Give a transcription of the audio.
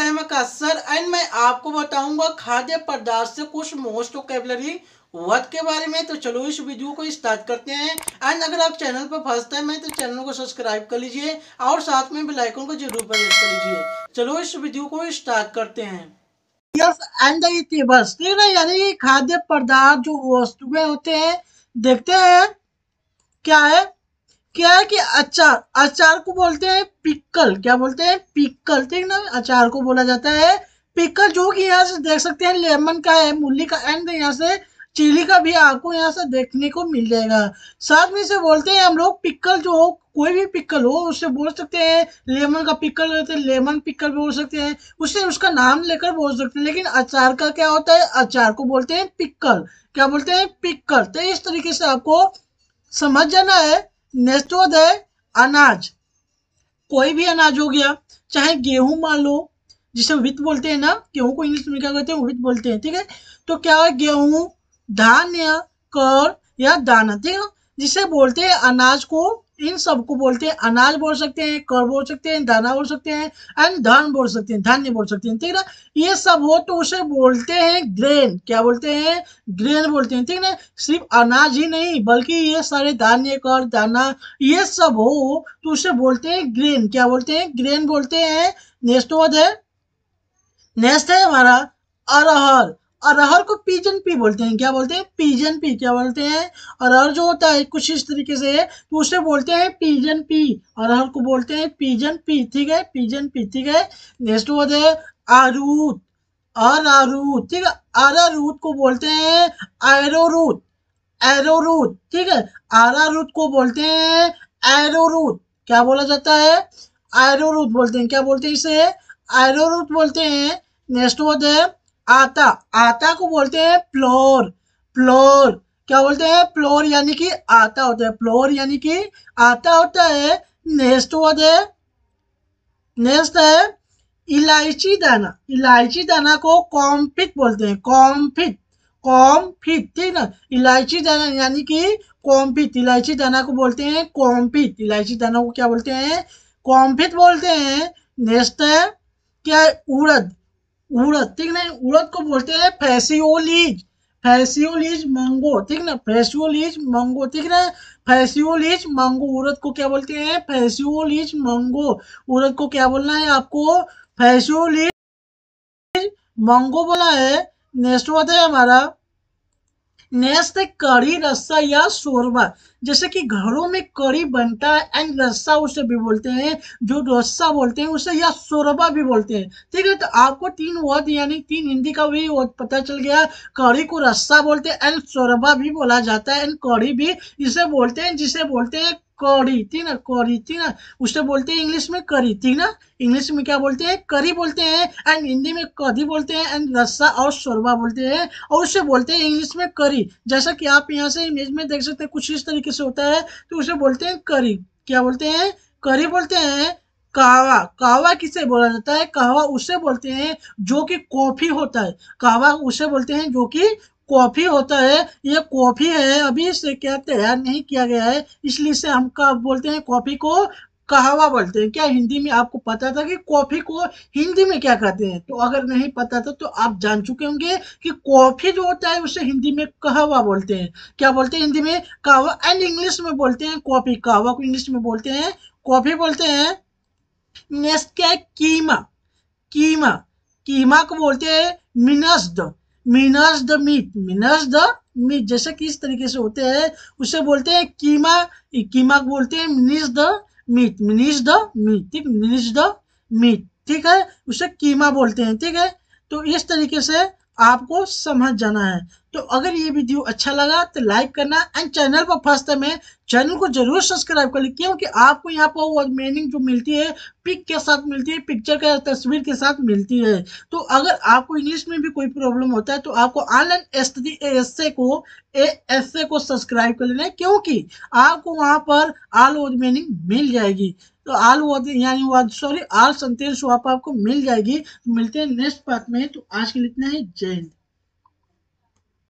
कहने का sir and मैं आपको बताऊंगा खाद्य पदार्थ से कुछ मोस्ट कैबलरी वर्ड के बारे में तो चलो इस वीडियो को स्टार्ट करते हैं एंड अगर आप चैनल पर फर्स्ट टाइम है तो चैनल को सब्सक्राइब कर लीजिए और साथ में बेल आइकन को जरूर प्रेस कर लीजिए चलो इस वीडियो को स्टार्ट करते हैं यस एंड बस ठीक है यानी खाद्य पदार्थ जो वस्तुएं होते हैं देखते हैं क्या है क्या है कि अचार अचार को बोलते हैं पिक्कल क्या बोलते हैं पिक्कल ठीक ना अचार को बोला जाता है पिक्कल जो कि यहाँ से देख सकते हैं लेमन का है मूली का एंड यहाँ से चिली का भी आपको यहाँ से देखने को मिल जाएगा साथ में से बोलते हैं हम लोग पिक्कल जो हो कोई भी पिक्कल हो उससे बोल सकते हैं लेमन का पिक्कल रहते हैं लेमन पिक्कल बोल सकते हैं उससे उसका नाम लेकर बोल सकते हैं लेकिन अचार का क्या होता है अचार को बोलते हैं पिक्कल क्या बोलते हैं पिक्कल तो इस तरीके से आपको समझ जाना है नेक्स्ट है अनाज कोई भी अनाज हो गया चाहे गेहूं मान लो जिसे वित्त बोलते हैं ना गेहूं को इंग्लिश में क्या कहते हैं वित्त बोलते हैं ठीक है तो क्या है गेहूं धान्य कर या दाना ठीक है जिसे बोलते हैं अनाज को इन सबको बोलते हैं अनाज बोल सकते हैं कर बोल सकते हैं दाना बोल सकते हैं एंड धान बोल सकते हैं धान्य बोल सकते हैं ठीक है ये सब हो तो उसे बोलते हैं ग्रेन क्या बोलते हैं ग्रेन बोलते हैं ठीक ना सिर्फ अनाज ही नहीं बल्कि ये सारे धान्य कर दाना ये सब हो तो उसे बोलते हैं ग्रेन क्या बोलते हैं ग्रेन बोलते हैं नेक्स्ट वर्ड है नेक्स्ट है हमारा अरहर अरहर को पीजन पी बोलते हैं क्या बोलते हैं पीजन पी क्या बोलते हैं अरहर जो होता है कुछ इस तरीके से तो उसे बोलते हैं पीजन पी अरहर को बोलते हैं पीजन पी ठीक है पीजन पी ठीक है नेक्स्ट वर्ड है आरूत अरारूत ठीक है अरारूत को बोलते हैं एरोरूत एरोरूत ठीक है आरारूत को बोलते हैं एरोरूत क्या बोला जाता है एरोरूत बोलते हैं क्या बोलते हैं इसे एरोरूत बोलते हैं नेक्स्ट वर्ड है आता आता को बोलते हैं फ्लोर फ्लोर क्या बोलते हैं फ्लोर यानी कि आता होता है फ्लोर यानी कि आता होता है नेक्स्ट वर्ड है नेक्स्ट है इलायची दाना इलायची दाना को कॉम्फिट बोलते हैं कॉम्फिट कॉम्फिट ठीक ना इलायची दाना यानी कि कॉम्फिट इलायची दाना को बोलते हैं कॉम्फिट इलायची दाना को क्या बोलते हैं कॉम्फिट बोलते हैं नेक्स्ट है क्या उड़द उड़द ठीक नहीं उड़द को बोलते हैं फैसियोलीज फैसियोलीज मंगो ठीक ना फैसियोलीज मंगो ठीक ना फैसियोलीज मंगो उड़द को क्या बोलते हैं फैसियोलीज मंगो उड़द को क्या बोलना है आपको फैसियोलीज मंगो बोला है नेक्स्ट बात है हमारा नेक्स्ट है कड़ी रस्सा या शोरबा जैसे कि घरों में कड़ी बनता है एंड रस्सा उसे भी बोलते हैं जो रस्सा बोलते हैं उसे या शोरबा भी बोलते हैं ठीक है तो आपको तीन वर्ड यानी तीन हिंदी का भी वर्ड पता चल गया कड़ी को रस्सा बोलते हैं एंड शोरबा भी बोला जाता है एंड कड़ी भी इसे बोलते हैं जिसे बोलते हैं करी ठीक ना करी ठीक ना उसे बोलते हैं इंग्लिश में करी ठीक ना इंग्लिश में क्या बोलते हैं करी बोलते हैं एंड हिंदी में कधी बोलते हैं एंड रस्सा और शोरबा बोलते हैं और उसे बोलते हैं इंग्लिश में करी जैसा कि आप यहाँ से इमेज में देख सकते हैं कुछ इस तरीके से होता है तो उसे बोलते हैं करी क्या बोलते हैं करी बोलते हैं कहवा कहवा किसे बोला जाता है कहवा उसे बोलते हैं जो कि कॉफी होता है कहवा उसे बोलते हैं जो कि कॉफ़ी होता है ये कॉफ़ी है अभी इसे क्या तैयार नहीं किया गया है इसलिए से हम कब बोलते हैं कॉफ़ी को कहावा बोलते हैं क्या हिंदी में आपको पता था कि कॉफी को हिंदी में क्या कहते हैं तो अगर नहीं पता था तो आप जान चुके होंगे कि कॉफी जो होता है उसे हिंदी में कहावा बोलते हैं क्या बोलते हैं हिंदी में कहावा एंड इंग्लिश में बोलते हैं कॉफी कहावा को इंग्लिश में बोलते हैं कॉफी बोलते हैं है कीमा कीमा कीमा को बोलते हैं minced mince the meat mince the meat जैसे किस तरीके से होते हैं उसे बोलते हैं कीमा कीमा बोलते हैं mince the meat mince the meat ठीक मिनिस द मीट ठीक है उसे कीमा बोलते हैं ठीक है तो इस तरीके से आपको समझ जाना है तो अगर ये वीडियो अच्छा लगा तो लाइक करना एंड चैनल पर फर्स्ट टाइम है चैनल को जरूर सब्सक्राइब कर लें क्योंकि आपको यहाँ पर वो मीनिंग जो मिलती है पिक के साथ मिलती है पिक्चर के तस्वीर के साथ मिलती है तो अगर आपको इंग्लिश में भी कोई प्रॉब्लम होता है तो आपको ऑनलाइन एस एस को ए एस को सब्सक्राइब कर लेना है क्योंकि आपको वहाँ पर ऑल ओवर मीनिंग मिल जाएगी तो आल वो यानी सॉरी आल संतेश वहाँ आपको मिल जाएगी तो मिलते हैं नेक्स्ट पार्ट में तो आज के लिए इतना ही जय हिंद